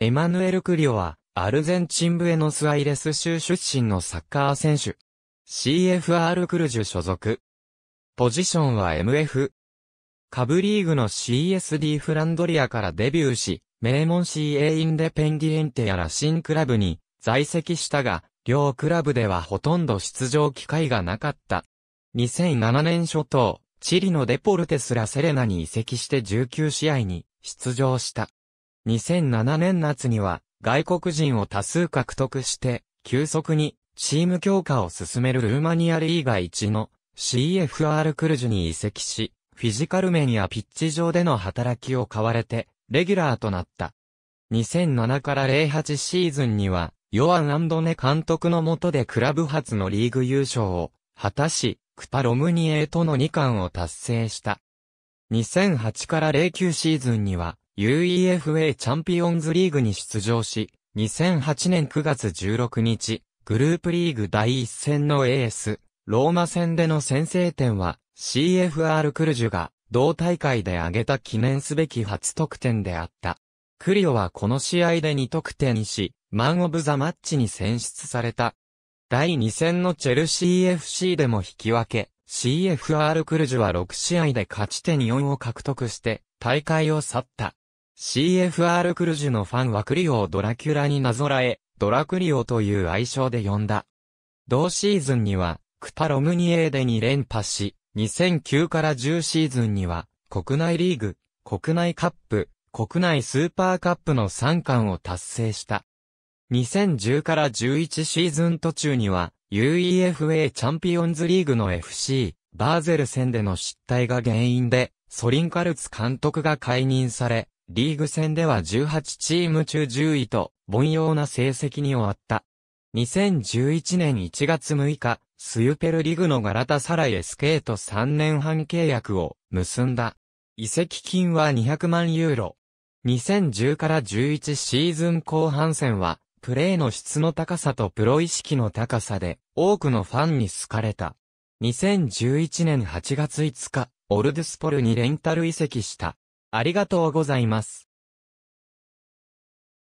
エマヌエル・クリオは、アルゼンチンブエノスアイレス州出身のサッカー選手。CFR クルジュ所属。ポジションは MF。カブリーグの CSD フランドリアからデビューし、名門 CA インデペンディエンテやら新クラブに在籍したが、両クラブではほとんど出場機会がなかった。2007年初頭、チリのデポルテスラセレナに移籍して19試合に出場した。2007年夏には外国人を多数獲得して、急速にチーム強化を進めるルーマニアリーガ1の CFR クルジュに移籍し、フィジカル面やピッチ上での働きを買われて、レギュラーとなった。2007から08シーズンには、ヨアンアンドネ監督の下でクラブ初のリーグ優勝を果たし、クパ・ロムニエとの2冠を達成した。2008から09シーズンには、UEFA チャンピオンズリーグに出場し、2008年9月16日、グループリーグ第1戦のエース、ローマ戦での先制点は、CFR クルジュが、同大会で挙げた記念すべき初得点であった。クリオはこの試合で2得点し、マンオブザマッチに選出された。第2戦のチェルシー FC でも引き分け、CFR クルジュは6試合で勝ち点4を獲得して、大会を去った。CFR クルジュのファンはクリオをドラキュラになぞらえ、ドラクリオという愛称で呼んだ。同シーズンには、クタロムニエーデに連覇し、2009から10シーズンには、国内リーグ、国内カップ、国内スーパーカップの3冠を達成した。2010から11シーズン途中には、UEFA チャンピオンズリーグの FC、バーゼル戦での失態が原因で、ソリンカルツ監督が解任され、リーグ戦では18チーム中10位と、凡庸な成績に終わった。2011年1月6日、スユペルリグのガラタサライエスケート3年半契約を結んだ。移籍金は200万ユーロ。2010から11シーズン後半戦は、プレーの質の高さとプロ意識の高さで、多くのファンに好かれた。2011年8月5日、オルドスポルにレンタル移籍した。ありがとうございます。